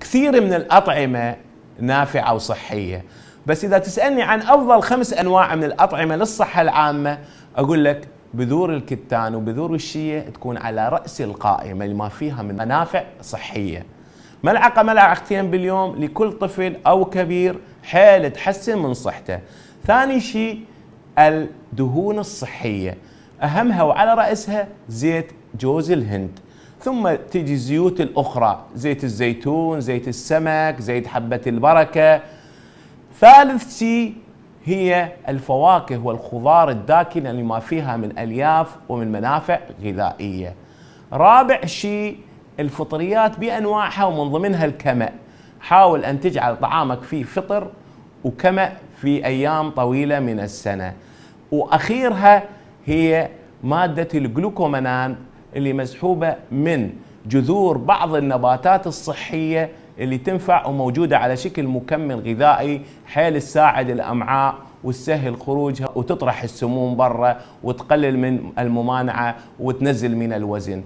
كثير من الأطعمة نافعة وصحية بس إذا تسألني عن أفضل خمس أنواع من الأطعمة للصحة العامة أقول لك بذور الكتان وبذور الشيا تكون على رأس القائمة اللي ما فيها من منافع صحية ملعقة ملعقتين باليوم لكل طفل أو كبير حيل تحسن من صحته ثاني شيء الدهون الصحية أهمها وعلى رأسها زيت جوز الهند ثم تيجي الزيوت الأخرى زيت الزيتون زيت السمك زيت حبة البركة ثالث شيء هي الفواكه والخضار الداكنة لما فيها من ألياف ومن منافع غذائية رابع شيء الفطريات بأنواعها ومن ضمنها الكمأ حاول أن تجعل طعامك فيه فطر وكمأ في أيام طويلة من السنة وأخيرها هي مادة الجلوكومنان اللي مسحوبة من جذور بعض النباتات الصحيه اللي تنفع وموجوده على شكل مكمل غذائي حيل تساعد الامعاء وتسهل خروجها وتطرح السموم برا وتقلل من الممانعه وتنزل من الوزن